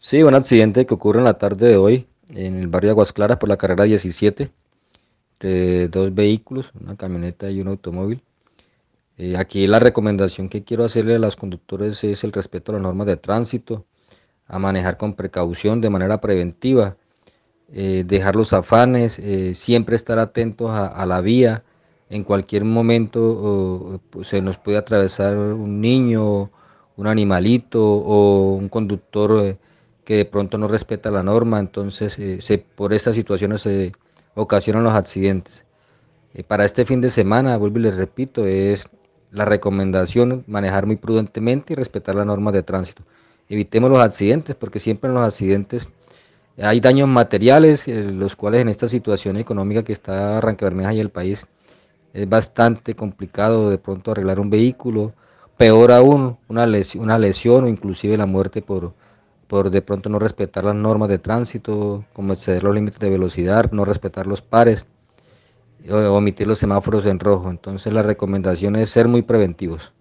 Sí, un accidente que ocurre en la tarde de hoy en el barrio Aguas Claras por la carrera 17, dos vehículos, una camioneta y un automóvil. Eh, aquí la recomendación que quiero hacerle a los conductores es el respeto a las normas de tránsito, a manejar con precaución de manera preventiva, eh, dejar los afanes, eh, siempre estar atentos a, la vía. En cualquier momento pues, se nos puede atravesar un niño, un animalito o un conductor que de pronto no respeta la norma, entonces eh, se, por estas situaciones se ocasionan los accidentes. Eh, para este fin de semana, vuelvo y les repito, es la recomendación manejar muy prudentemente y respetar las normas de tránsito. Evitemos los accidentes, porque siempre en los accidentes hay daños materiales, eh, los cuales en esta situación económica que está arranque Bermeja y el país es bastante complicado de pronto arreglar un vehículo, peor aún una una lesión o inclusive la muerte por, por de pronto no respetar las normas de tránsito, como exceder los límites de velocidad, no respetar los pares, eh, omitir los semáforos en rojo. Entonces la recomendación es ser muy preventivos.